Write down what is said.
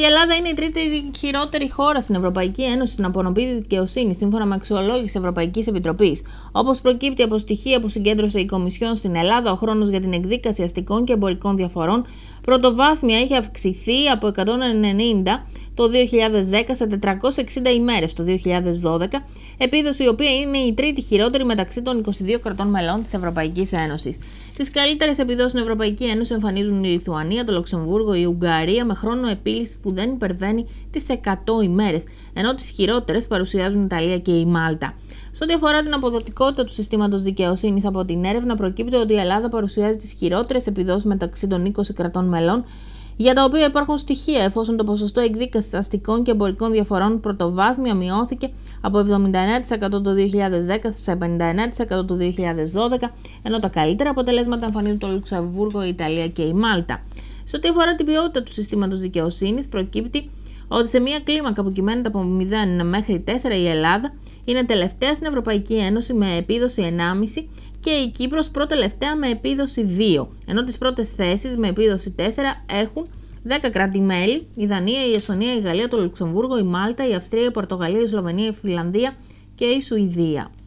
Η Ελλάδα είναι η τρίτη χειρότερη χώρα στην Ευρωπαϊκή Ένωση στην τη δικαιοσύνη, σύμφωνα με αξιολόγηση Ευρωπαϊκής Επιτροπής. Όπως προκύπτει από στοιχεία που συγκέντρωσε η Κομισιόν στην Ελλάδα, ο χρόνος για την εκδίκαση αστικών και εμπορικών διαφορών πρωτοβάθμια έχει αυξηθεί από 190 το 2010 σε 460 ημέρες το 2012, επίδοση η οποία είναι η τρίτη χειρότερη μεταξύ των 22 κρατών μελών της Ευρωπαϊκής Ένωσης. Στις καλύτερες επιδόσεις στην Ευρωπαϊκή Ένωση εμφανίζουν η Λιθουανία, το Λουξεμβούργο, η Ουγγαρία με χρόνο επίλυσης που δεν υπερβαίνει τις 100 ημέρες, ενώ τις χειρότερες παρουσιάζουν η Ιταλία και η Μάλτα. Σε ό,τι αφορά την αποδοτικότητα του συστήματος δικαιοσύνης, από την έρευνα προκύπτει ότι η Ελλάδα παρουσιάζει τις χειρότερες επιδόσεις μεταξύ των 20 κρατών μελών για τα οποία υπάρχουν στοιχεία, εφόσον το ποσοστό εκδίκασης αστικών και εμπορικών διαφορών πρωτοβάθμια μειώθηκε από 79% το 2010 σε 59% το 2012, ενώ τα καλύτερα αποτελέσματα εμφανίζουν το Λουξεμβούργο, η Ιταλία και η Μάλτα. Σε ό,τι αφορά την ποιότητα του συστήματος δικαιοσύνης, προκύπτει ότι σε μια κλίμακα που κυμαίνεται από 0 μέχρι 4 η Ελλάδα είναι τελευταία στην Ευρωπαϊκή Ένωση με επίδοση 1,5 και η Κύπρος προτελευταία με επίδοση 2, ενώ τις πρώτες θέσεις με επίδοση 4 έχουν 10 κράτη-μέλη, η Δανία, η Εσονία, η Γαλλία, το Λουξεμβούργο, η Μάλτα, η Αυστρία, η Πορτογαλία, η Σλοβενία, η Φιλανδία και η Σουηδία.